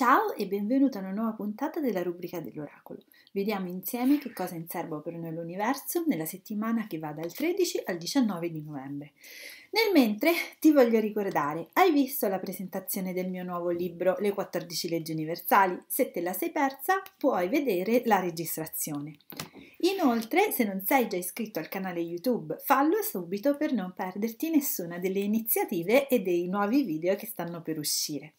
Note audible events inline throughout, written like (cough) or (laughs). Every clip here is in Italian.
Ciao e benvenuto a una nuova puntata della rubrica dell'oracolo. Vediamo insieme che cosa è in serbo per noi l'universo nella settimana che va dal 13 al 19 di novembre. Nel mentre ti voglio ricordare, hai visto la presentazione del mio nuovo libro Le 14 leggi universali? Se te la sei persa puoi vedere la registrazione. Inoltre, se non sei già iscritto al canale YouTube, fallo subito per non perderti nessuna delle iniziative e dei nuovi video che stanno per uscire.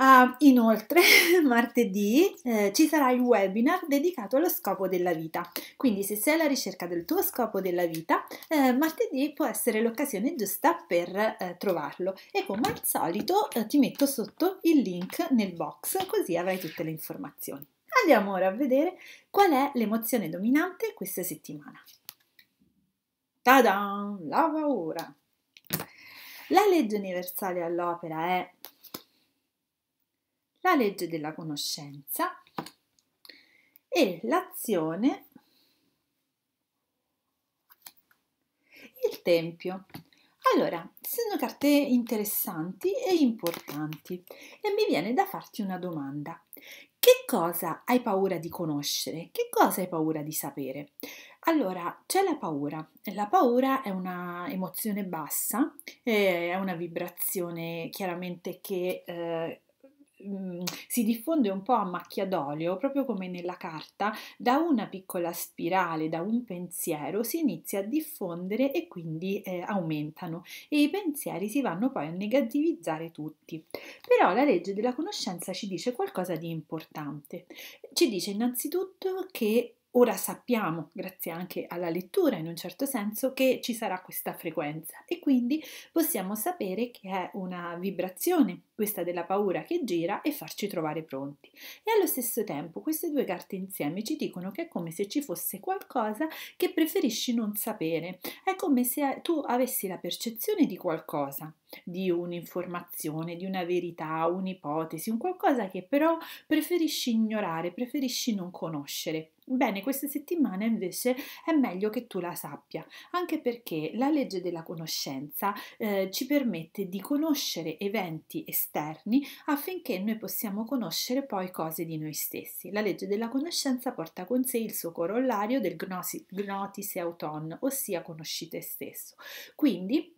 Uh, inoltre, (laughs) martedì eh, ci sarà il webinar dedicato allo scopo della vita. Quindi, se sei alla ricerca del tuo scopo della vita, eh, martedì può essere l'occasione giusta per eh, trovarlo. E come al solito eh, ti metto sotto il link nel box, così avrai tutte le informazioni. Andiamo ora a vedere qual è l'emozione dominante questa settimana. Tada! La paura! La legge universale all'opera è la legge della conoscenza e l'azione, il tempio. Allora, sono carte interessanti e importanti e mi viene da farti una domanda. Che cosa hai paura di conoscere? Che cosa hai paura di sapere? Allora, c'è la paura. La paura è una emozione bassa, eh, è una vibrazione chiaramente che eh, Mhmm, si diffonde un po' a macchia d'olio, proprio come nella carta, da una piccola spirale, da un pensiero, si inizia a diffondere e quindi eh, aumentano e i pensieri si vanno poi a negativizzare tutti. Però la legge della conoscenza ci dice qualcosa di importante. Ci dice innanzitutto che Ora sappiamo, grazie anche alla lettura in un certo senso, che ci sarà questa frequenza e quindi possiamo sapere che è una vibrazione, questa della paura che gira e farci trovare pronti. E allo stesso tempo queste due carte insieme ci dicono che è come se ci fosse qualcosa che preferisci non sapere, è come se tu avessi la percezione di qualcosa, di un'informazione, di una verità, un'ipotesi, un qualcosa che però preferisci ignorare, preferisci non conoscere. Bene, questa settimana invece è meglio che tu la sappia, anche perché la legge della conoscenza eh, ci permette di conoscere eventi esterni affinché noi possiamo conoscere poi cose di noi stessi. La legge della conoscenza porta con sé il suo corollario del gnosis, gnotis e auton, ossia conosci te stesso. Quindi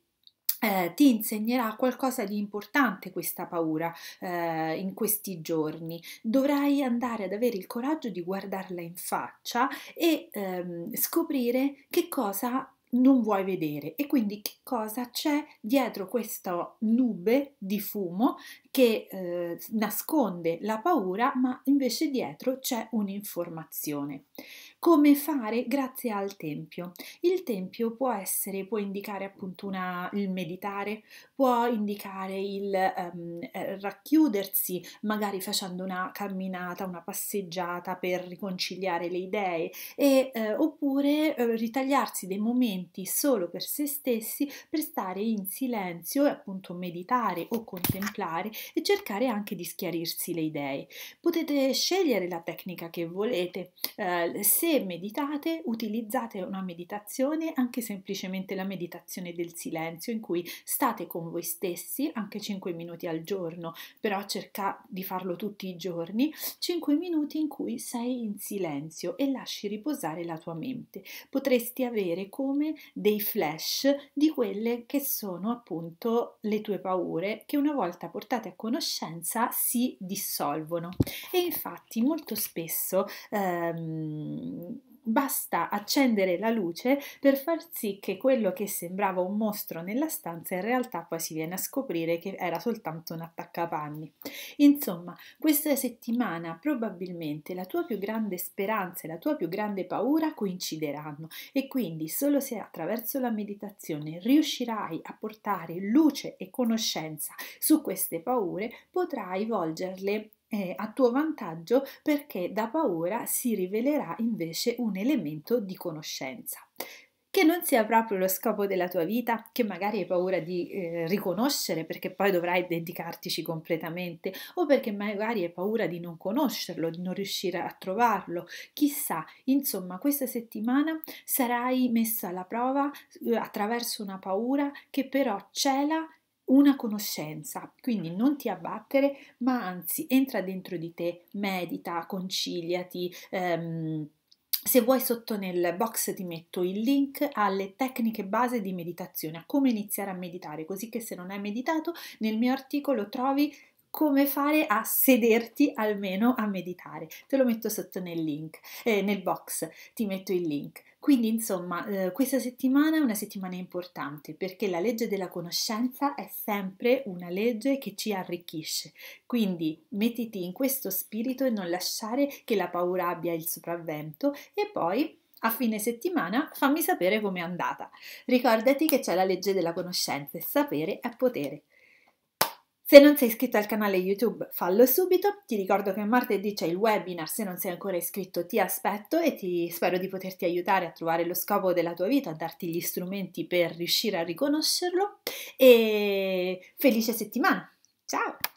eh, ti insegnerà qualcosa di importante questa paura eh, in questi giorni. Dovrai andare ad avere il coraggio di guardarla in faccia e ehm, scoprire che cosa non vuoi vedere e quindi che cosa c'è dietro questa nube di fumo che eh, nasconde la paura, ma invece dietro c'è un'informazione. Come fare grazie al tempio? Il tempio può essere, può indicare appunto una, il meditare, può indicare il ehm, eh, racchiudersi, magari facendo una camminata, una passeggiata per riconciliare le idee, e, eh, oppure eh, ritagliarsi dei momenti solo per se stessi, per stare in silenzio e appunto meditare o contemplare e cercare anche di schiarirsi le idee. Potete scegliere la tecnica che volete. Eh, se meditate, utilizzate una meditazione, anche semplicemente la meditazione del silenzio, in cui state con voi stessi anche 5 minuti al giorno, però cerca di farlo tutti i giorni, 5 minuti in cui sei in silenzio e lasci riposare la tua mente. Potresti avere come dei flash di quelle che sono appunto le tue paure che una volta portate a fare conoscenza si dissolvono e infatti molto spesso ehm, basta accendere la luce per far sì che quello che sembrava un mostro nella stanza in realtà poi si viene a scoprire che era soltanto un attaccapanni. Insomma, questa settimana probabilmente la tua più grande speranza e la tua più grande paura coincideranno e quindi solo se attraverso la meditazione riuscirai a portare luce e conoscenza su queste paure potrai volgerle eh, a tuo vantaggio perché da paura si rivelerà invece un elemento di conoscenza che non sia proprio lo scopo della tua vita, che magari hai paura di eh, riconoscere perché poi dovrai dedicartici completamente, o perché magari hai paura di non conoscerlo, di non riuscire a trovarlo, chissà, insomma, questa settimana sarai messa alla prova eh, attraverso una paura che però cela una conoscenza, quindi non ti abbattere, ma anzi entra dentro di te, medita, conciliati. Ehm, se vuoi sotto nel box ti metto il link alle tecniche base di meditazione, a come iniziare a meditare, così che se non hai meditato nel mio articolo trovi come fare a sederti almeno a meditare. Te lo metto sotto nel link, eh, nel box ti metto il link. Quindi insomma eh, questa settimana è una settimana importante perché la legge della conoscenza è sempre una legge che ci arricchisce. Quindi mettiti in questo spirito e non lasciare che la paura abbia il sopravvento e poi a fine settimana fammi sapere com'è andata. Ricordati che c'è la legge della conoscenza e sapere è potere. Se non sei iscritto al canale YouTube, fallo subito. Ti ricordo che martedì c'è il webinar, se non sei ancora iscritto ti aspetto e ti, spero di poterti aiutare a trovare lo scopo della tua vita, a darti gli strumenti per riuscire a riconoscerlo e felice settimana. Ciao!